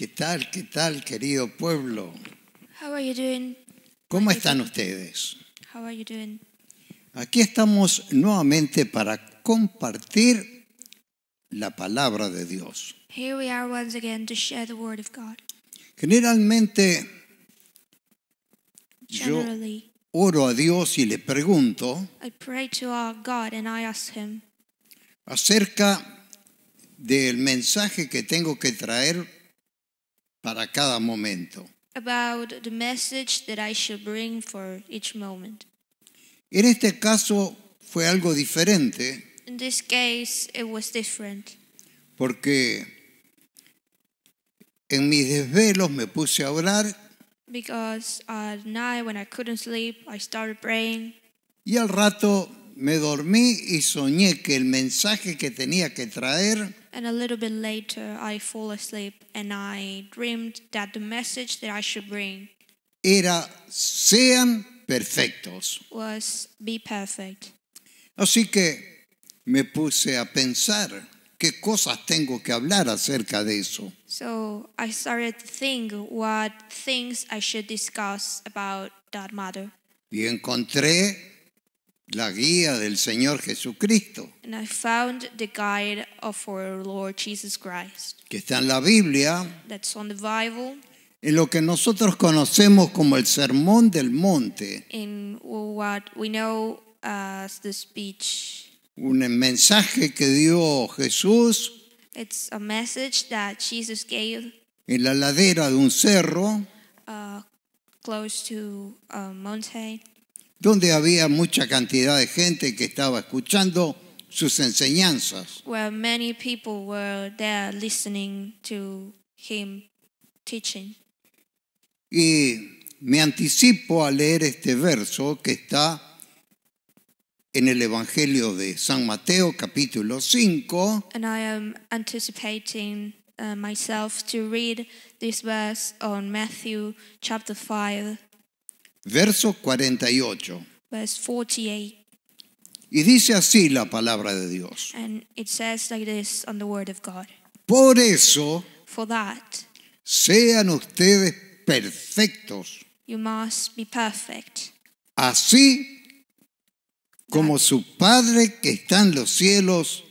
¿Qué tal, qué tal, querido pueblo? ¿Cómo están ustedes? Aquí estamos nuevamente para compartir la palabra de Dios. Generalmente yo oro a Dios y le pregunto acerca del mensaje que tengo que traer para cada momento. About the message that I should bring for each moment. En este caso fue algo diferente. In this case, it was different. Porque en mis desvelos me puse a orar. Because at night when I couldn't sleep, I started praying. Y al rato me dormí y soñé que el mensaje que tenía que traer era sean perfectos. Así que me puse a pensar qué cosas tengo que hablar acerca de eso. Y encontré la guía del Señor Jesucristo. And I found the guide of our Lord Jesus Christ. Que está en la Biblia. That's on the Bible. En lo que nosotros conocemos como el Sermón del Monte. In what we know as the speech. Un mensaje que dio Jesús. It's a message that Jesus gave. En la ladera de un cerro. Uh, close to a mountain donde había mucha cantidad de gente que estaba escuchando sus enseñanzas. Where many people were there listening to him teaching. Y me anticipo a leer este verso que está en el Evangelio de San Mateo capítulo 5. And I am anticipating uh, myself to read this verse on Matthew chapter 5 Verso 48. Y dice así la palabra de Dios. And it says like this on the word of God. Por eso, sean ustedes perfectos. You must be perfect. Así como su Padre que está en los cielos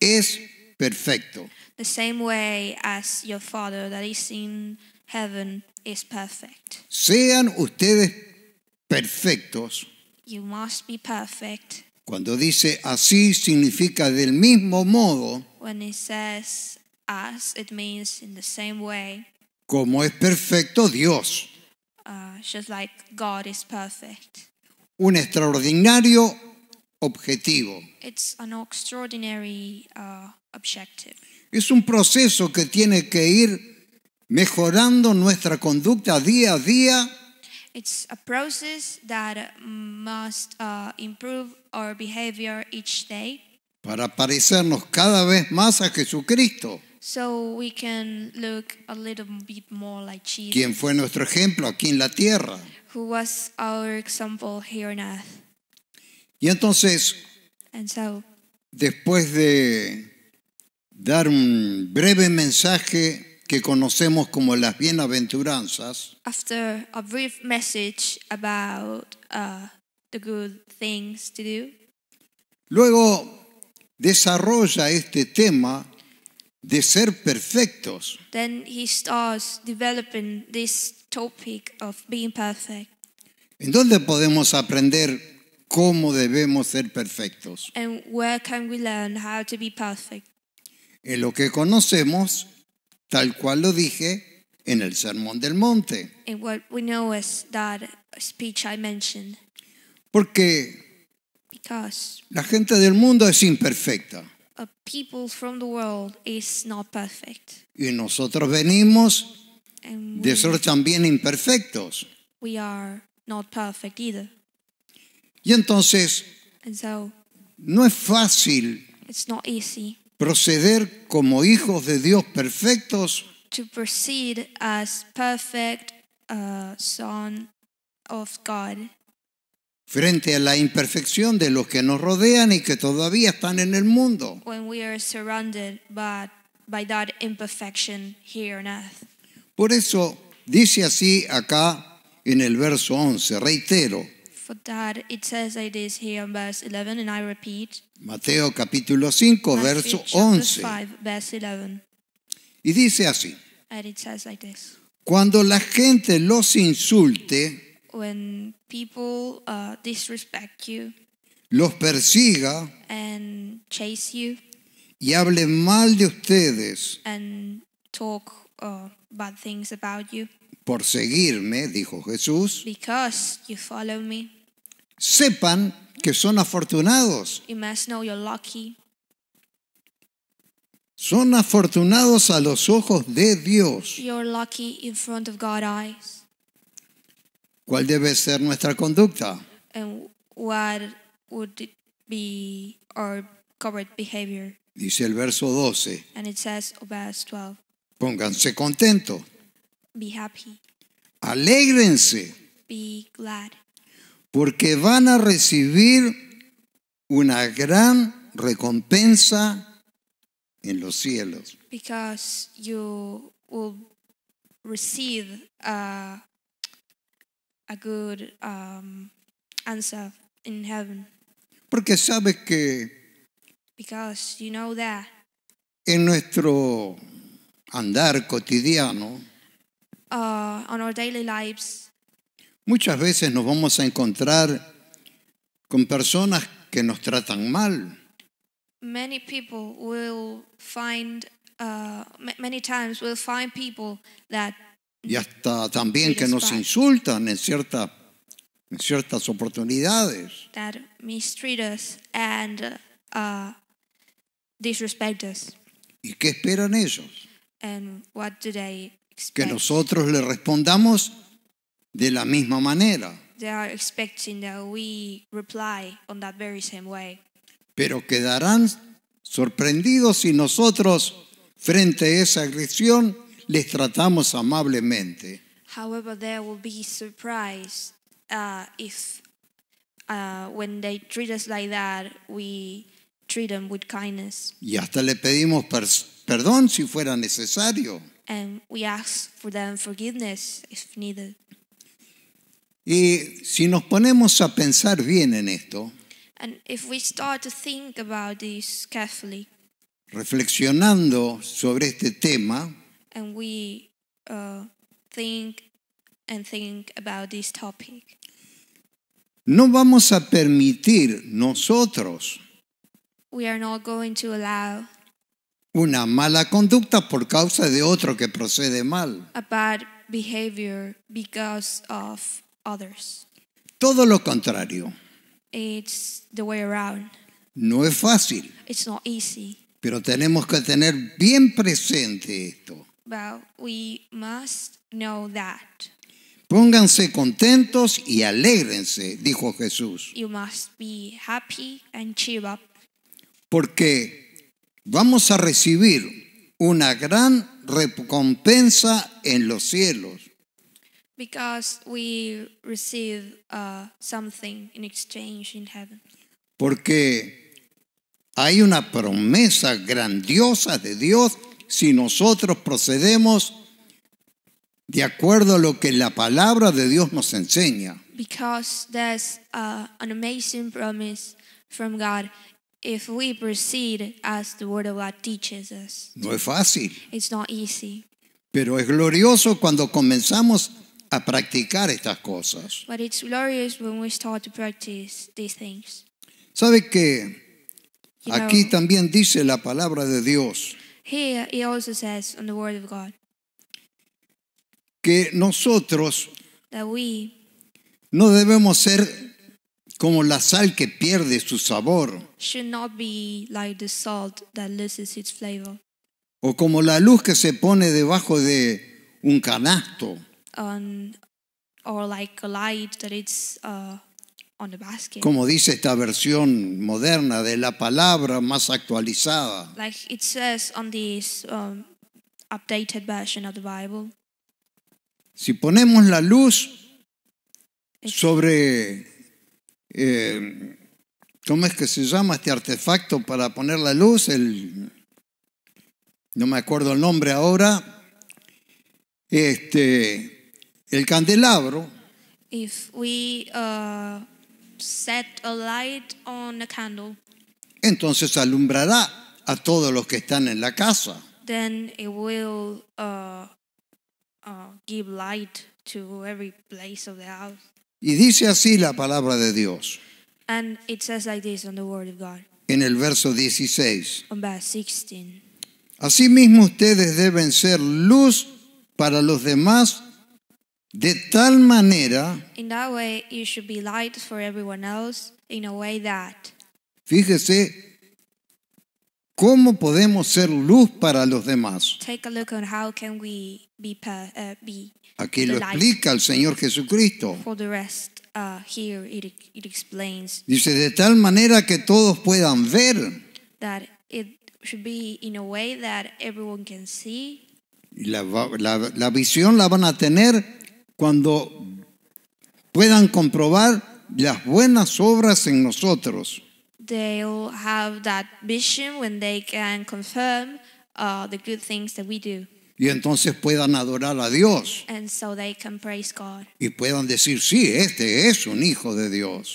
es perfecto. The same way as your Father that is in heaven is perfect. Sean ustedes perfectos. You must be perfect. Cuando dice así significa del mismo modo. When it says as, it means in the same way. Como es perfecto Dios. Uh, just like God is perfect. Un extraordinario objetivo. It's an extraordinary, uh, objective. Es un proceso que tiene que ir mejorando nuestra conducta día a día. It's a process that must uh, improve our behavior each Para parecernos cada vez más a Jesucristo. So Quien fue nuestro ejemplo aquí en la tierra. Y entonces, después de dar un breve mensaje que conocemos como las bienaventuranzas, luego desarrolla este tema de ser perfectos. ¿En dónde podemos aprender cómo debemos ser perfectos? En lo que conocemos tal cual lo dije en el Sermón del Monte. Porque la gente del mundo es imperfecta. Y nosotros venimos de ser también imperfectos. Y entonces no es fácil proceder como hijos de Dios perfectos. Uh, Frente a la imperfección de los que nos rodean y que todavía están en el mundo. Por eso dice así acá en el verso 11, reitero. For that it says it is here in verse 11 and I repeat. Mateo capítulo 5 verso verse 11. And it says like this. Cuando la gente los insulte, When people, uh, disrespect you, los persiga and chase you, y hable mal de ustedes and talk, uh, bad things about you, por seguirme, dijo Jesús, because you follow me, sepan que son afortunados. Son afortunados a los ojos de Dios. ¿Cuál debe ser nuestra conducta? Dice el verso 12. Pónganse contentos. Be Alégrense porque van a recibir una gran recompensa en los cielos. Because you will receive a, a good um, answer in heaven. Porque sabes que Because you know that en nuestro andar cotidiano, uh, on our daily lives, Muchas veces nos vamos a encontrar con personas que nos tratan mal. y hasta también que nos insultan en ciertas oportunidades. Uh, ¿Y qué esperan ellos? Que nosotros le respondamos de la misma manera. They are expecting that we reply on that very same way. Pero quedarán sorprendidos si nosotros, frente a esa agresión, les tratamos amablemente. However, they will be surprised uh, if, uh, when they treat us like that, we treat them with kindness. Y hasta le pedimos perdón si fuera necesario. And we ask for them forgiveness if needed. Y si nos ponemos a pensar bien en esto, reflexionando sobre este tema, uh, no vamos a permitir nosotros una mala conducta por causa de otro que procede mal. a bad behavior because todo lo contrario. No es fácil. Pero tenemos que tener bien presente esto. Pónganse contentos y alegrense dijo Jesús. Porque vamos a recibir una gran recompensa en los cielos. Because we receive uh, something in exchange in heaven. Porque hay una promesa grandiosa de Dios si nosotros procedemos de acuerdo a lo que la palabra de Dios nos enseña. Because there's uh, an amazing promise from God if we proceed as the word of God teaches us. No es fácil. It's not easy. Pero es glorioso cuando comenzamos a practicar estas cosas. But ¿Sabe que aquí también dice la palabra de Dios? Que nosotros no debemos ser como la sal que pierde su sabor. O como la luz que se pone debajo de un canasto. Como dice esta versión moderna de la palabra más actualizada. Like it says on this um, updated version of the Bible. Si ponemos la luz sobre eh, ¿cómo es que se llama este artefacto para poner la luz? El, no me acuerdo el nombre ahora. Este, el candelabro. If we uh, set a light on a candle, entonces alumbrará a todos los que están en la casa. then it will uh, uh, give light to every place of the house. Y dice así la palabra de Dios And it says like this on the Word of God, en el verso 16. on verse 16. Asimismo ustedes deben ser luz para los demás de tal manera, fíjese cómo podemos ser luz para los demás. Aquí lo explica el Señor Jesucristo. Uh, Dice de tal manera que todos puedan ver. la visión la van a tener cuando puedan comprobar las buenas obras en nosotros. Y entonces puedan adorar a Dios. Y puedan decir, sí, este es un hijo de Dios.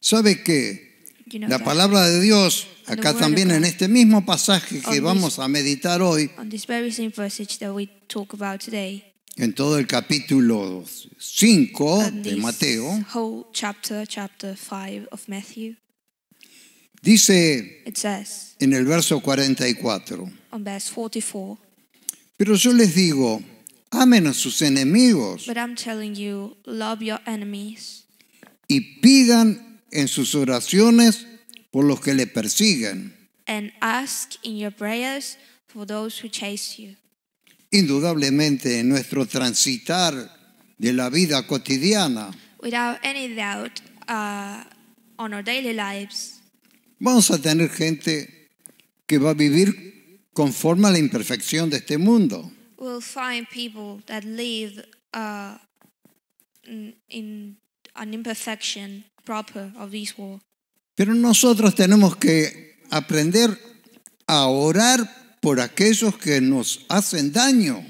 ¿Sabe qué? La palabra de Dios, acá también en este mismo pasaje que vamos a meditar hoy, en todo el capítulo 5 de Mateo, dice en el verso 44, pero yo les digo, amen a sus enemigos y pidan en sus oraciones por los que le persiguen. in Indudablemente en nuestro transitar de la vida cotidiana. Uh, vamos a tener gente que va a vivir conforme a la imperfección de este mundo. We'll find people that live uh, in, pero nosotros tenemos que aprender a orar por aquellos que nos hacen daño.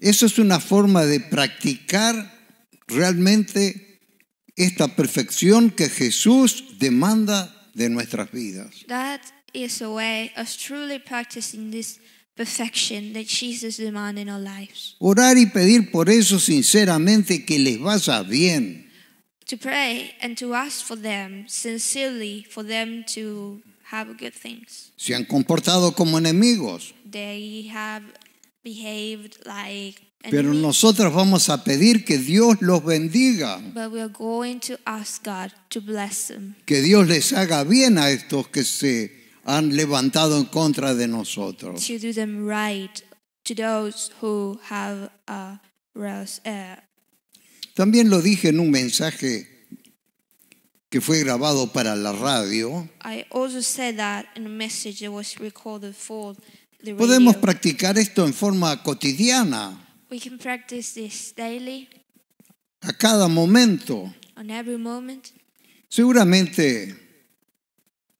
Eso es una forma de practicar realmente esta perfección que Jesús demanda de nuestras vidas. That is a way of truly practicing Orar y pedir por eso sinceramente que les vaya bien. To pray for them sincerely have good things. Se han comportado como enemigos. Pero nosotros vamos a pedir que Dios los bendiga. Que Dios les haga bien a estos que se han levantado en contra de nosotros. También lo dije en un mensaje que fue grabado para la radio. Podemos practicar esto en forma cotidiana. A cada momento. Seguramente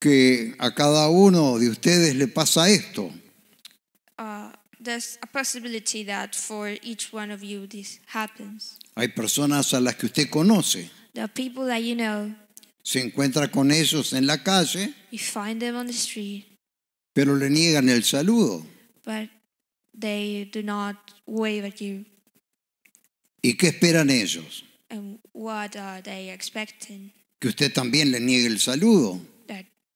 que a cada uno de ustedes le pasa esto. Hay personas a las que usted conoce. people that you know. Se encuentra con ellos en la calle. find them on the street. Pero le niegan el saludo. But they do not wave at you. ¿Y qué esperan ellos? what are they expecting? Que usted también le niegue el saludo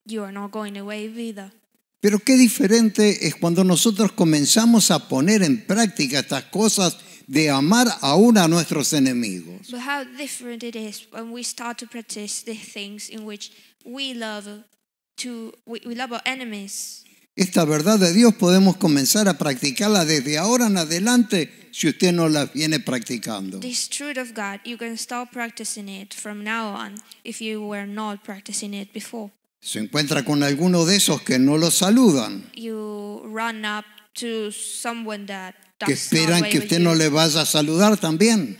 you are not going away either. Pero qué diferente es cuando nosotros comenzamos a poner en práctica estas cosas de amar aún a nuestros enemigos. But how different it is when we start to practice the things in which we love to we, we love our enemies. Esta verdad de Dios podemos comenzar a practicarla desde ahora en adelante si usted no la viene practicando. This truth of God, you can start practicing it from now on if you were not practicing it before se encuentra con alguno de esos que no lo saludan. que esperan que usted no le vaya a saludar también.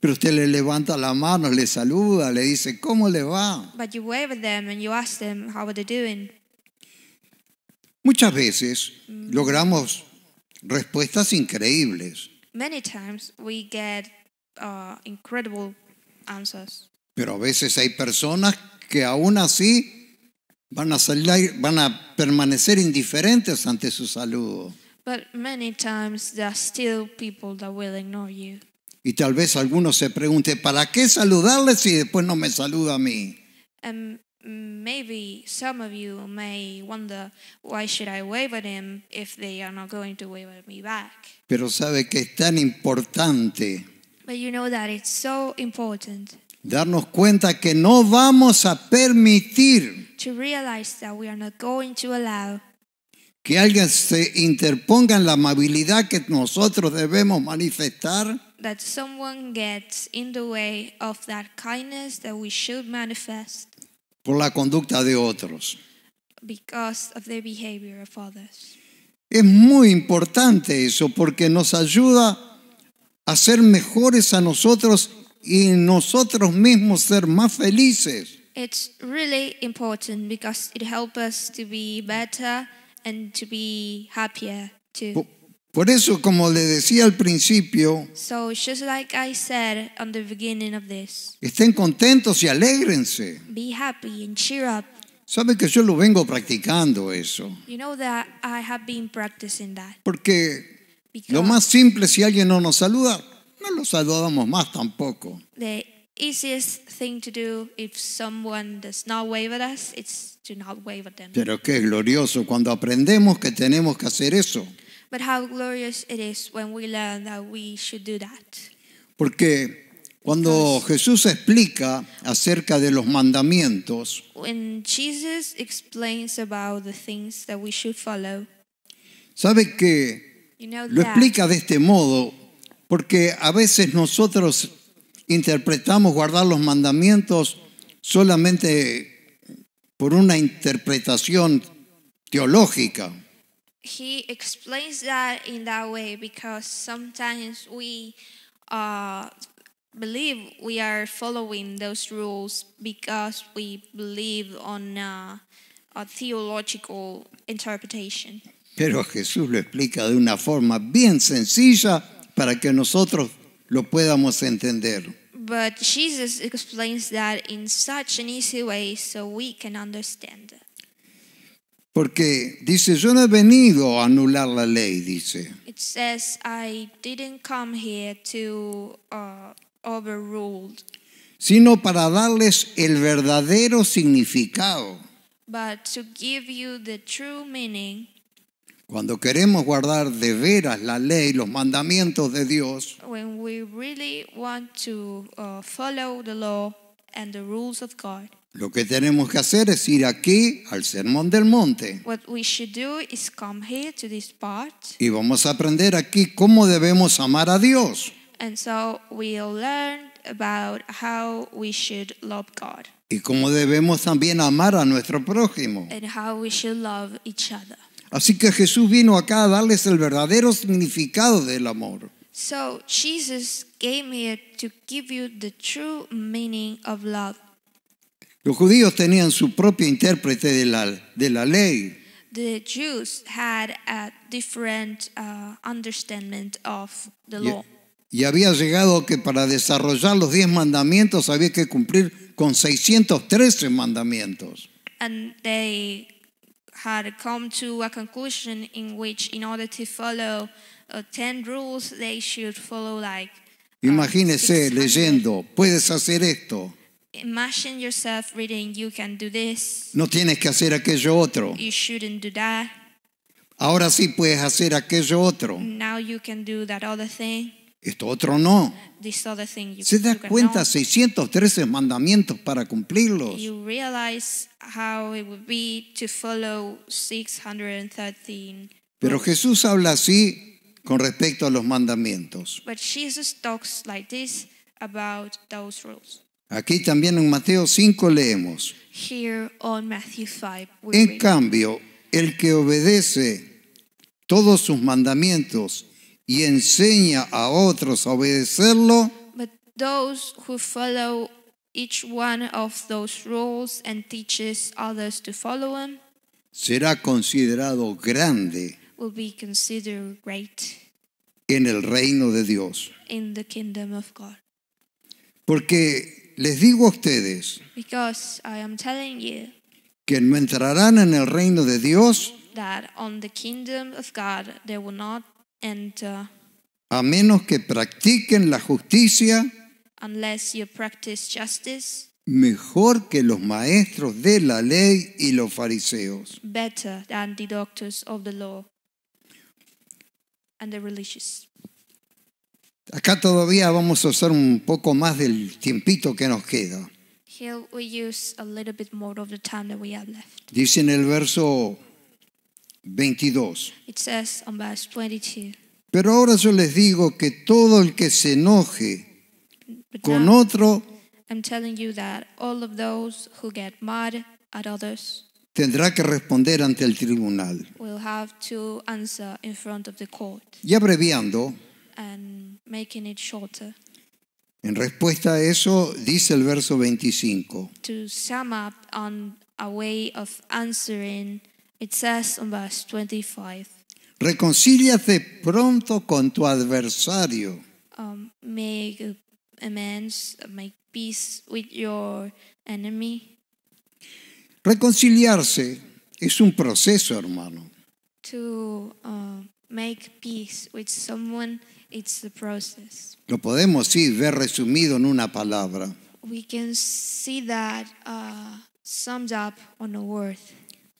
Pero usted le levanta la mano, le saluda, le dice, ¿cómo le va? Muchas veces mm. logramos respuestas increíbles. Uh, pero a veces hay personas que aún así van a, salir, van a permanecer indiferentes ante su saludo. But many times there are still people that will ignore you. Y tal vez algunos se pregunte, ¿para qué saludarles si después no me saluda a mí? And maybe some of you may wonder why should I wave at him if they are not going to wave at me back. Pero sabe que es tan importante But you know that it's so important darnos cuenta que no vamos a permitir que alguien se interponga en la amabilidad que nosotros debemos manifestar por la conducta de otros. Es muy importante eso porque nos ayuda a ser mejores a nosotros y nosotros mismos ser más felices. It's really important because it helps us to be better and to be happier too. Por, por eso, como le decía al principio, so, just like I said on the beginning of this, estén contentos y alégrense. Be happy and cheer up. Saben que yo lo vengo practicando eso. You know that I have been practicing that. Porque because lo más simple si alguien no nos saluda, no lo saludamos más tampoco. The easiest thing to do if someone does not wave at us, it's to not wave at them. Pero qué glorioso cuando aprendemos que tenemos que hacer eso. But how glorious it is when we learn that we should do that. Porque cuando Jesús explica acerca de los mandamientos, When Jesus explains about the things that we should follow, sabe que you know lo that explica de este modo porque a veces nosotros interpretamos guardar los mandamientos solamente por una interpretación teológica. He explains that in that way because sometimes we uh, believe we are following those rules because we believe on a, uh, a theological interpretation. Pero Jesús lo explica de una forma bien sencilla para que nosotros lo podamos entender. But Jesus explains that in such an easy way so we can understand. Porque dice, yo no he venido a anular la ley, dice. It says I didn't come here to uh, overrule sino para darles el verdadero significado. But to give you the true meaning. Cuando queremos guardar de veras la ley, los mandamientos de Dios, lo que tenemos que hacer es ir aquí al Sermón del Monte. Y vamos a aprender aquí cómo debemos amar a Dios y cómo debemos también amar a nuestro prójimo. and how we should love each other. Así que Jesús vino acá a darles el verdadero significado del amor. Los judíos tenían su propio intérprete de la, de la ley. Uh, y, había llegado que para desarrollar los diez mandamientos había que cumplir con 613 mandamientos. Y had come to a conclusion in which, in order to follow uh, 10 rules, they should follow like. Uh, Imagínese leyendo, puedes hacer esto. Imagine yourself reading, you can do this. No tienes que hacer aquello otro. You shouldn't do that. Ahora sí puedes hacer aquello otro. Now you can do that other thing. Esto otro no. ¿Se da cuenta? 613 mandamientos para cumplirlos. Pero Jesús habla así con respecto a los mandamientos. Aquí también en Mateo 5 leemos. en cambio, el que obedece todos sus mandamientos y enseña a otros a obedecerlo, But those who follow each one of those rules and teaches others to follow them será considerado grande will be considered great en el reino de Dios. in the kingdom of God. Porque les digo a ustedes Because I am telling you que no entrarán en el reino de Dios that on the kingdom of God they will not Uh, a menos que practiquen la justicia, mejor que los maestros de la ley y los fariseos. Acá todavía vamos a usar un poco más del tiempito que nos queda. Dice en el verso 22. Pero ahora yo les digo que todo el que se enoje con otro tendrá que responder ante el tribunal. Y abreviando, En respuesta a eso dice el verso 25. It says on verse 25. Reconcíliate pronto con tu adversario. Um, make amends, make peace with your enemy. Reconciliarse es un proceso, hermano. To uh, make peace with someone, it's the process. Lo podemos sí ver resumido en una palabra. We can see that uh, summed up on a word.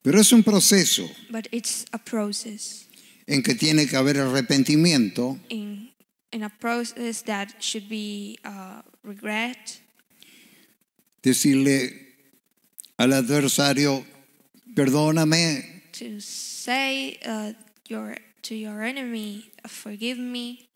Pero es un proceso. But it's a process. En que tiene que haber arrepentimiento. In, in a process that should be uh, regret. Decirle al adversario, perdóname. To say uh, your, to your enemy, forgive me.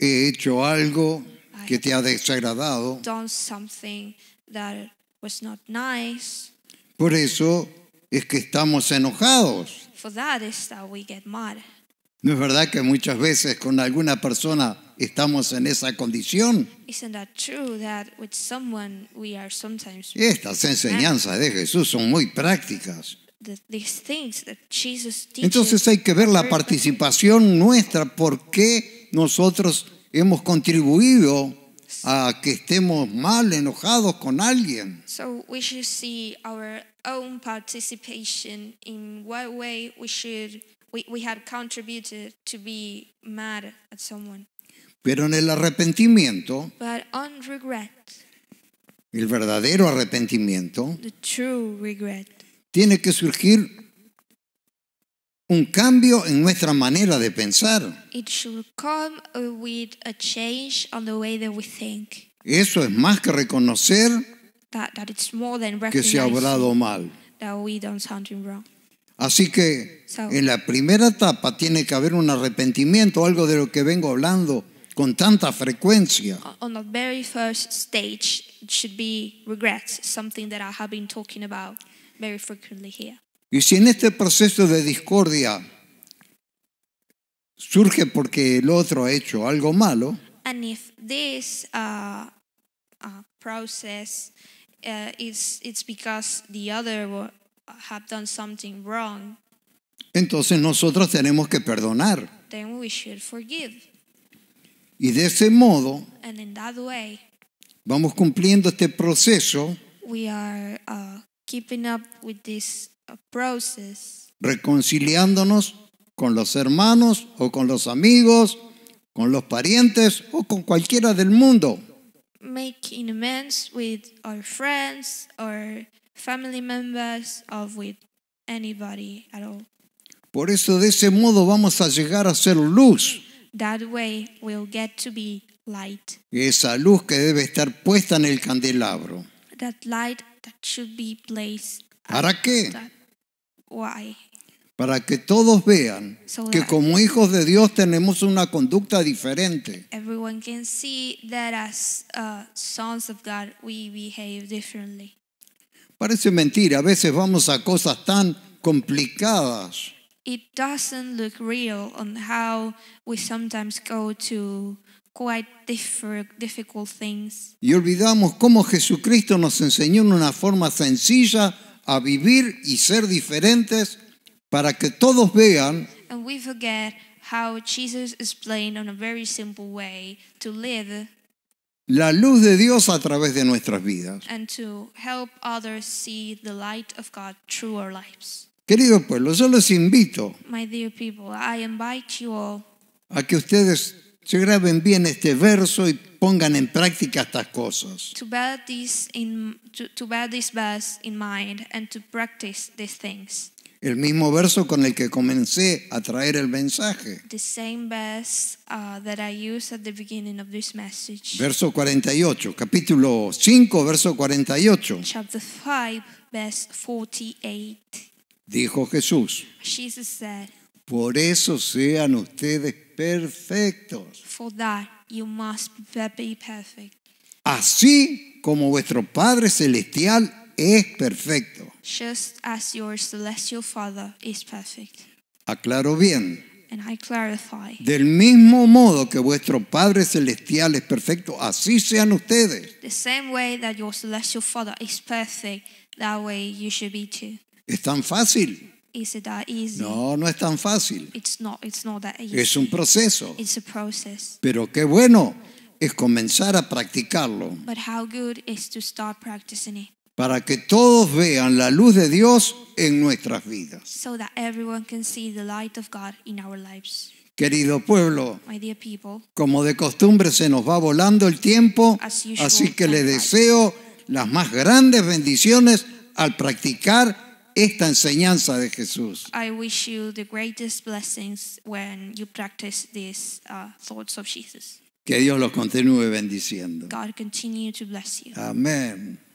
He hecho algo que te ha desagradado. Done something that was not nice. Por eso es que estamos enojados. ¿No es verdad que muchas veces con alguna persona estamos en esa condición? Estas enseñanzas de Jesús son muy prácticas. Entonces hay que ver la participación nuestra, por qué nosotros hemos contribuido a que estemos mal enojados con alguien. Pero en el arrepentimiento, el verdadero arrepentimiento, tiene que surgir un cambio en nuestra manera de pensar. Eso es más que reconocer que se ha hablado mal. Así que en la primera etapa tiene que haber un arrepentimiento, algo de lo que vengo hablando con tanta frecuencia. Y si en este proceso de discordia surge porque el otro ha hecho algo malo, entonces nosotros tenemos que perdonar. Y de ese modo vamos cumpliendo este proceso uh, reconciliándonos con los hermanos o con los amigos, con los parientes o con cualquiera del mundo. Por eso de ese modo vamos a llegar a ser luz. esa luz que debe estar puesta en el candelabro. That ¿Para qué? Para que todos vean que como hijos de Dios tenemos una conducta diferente. Parece mentira, a veces vamos a cosas tan complicadas. Y olvidamos cómo Jesucristo nos enseñó en una forma sencilla a vivir y ser diferentes para que todos vean la luz de Dios a través de nuestras vidas. Queridos pueblos, Querido pueblo, yo les invito a que ustedes se graben bien este verso y pongan en práctica estas cosas. To bear this in to, to bear this verse in mind and to practice these things. El mismo verso con el que comencé a traer el mensaje. The same verse uh, that I used at the beginning of this message. Verso 48, capítulo 5, verso 48. Chapter 5, verse 48. Dijo Jesús. Jesus said, Por eso sean ustedes perfectos. For that You must be perfect. Así como vuestro Padre Celestial es perfecto. Just as your celestial Father is perfect. Aclaro bien. And I clarify. Del mismo modo que vuestro Padre Celestial es perfecto, así sean ustedes. The same way that your celestial Father is perfect, that way you should be too. Es tan fácil. No, no es tan fácil. Es un proceso. Pero qué bueno es comenzar a practicarlo. Para que todos vean la luz de Dios en nuestras vidas. Querido pueblo, como de costumbre se nos va volando el tiempo, así que le deseo las más grandes bendiciones al practicar esta enseñanza de Jesús. I wish you the greatest blessings when you practice these uh, thoughts of Jesus. Que Dios los continúe bendiciendo. God continue to bless you. Amén.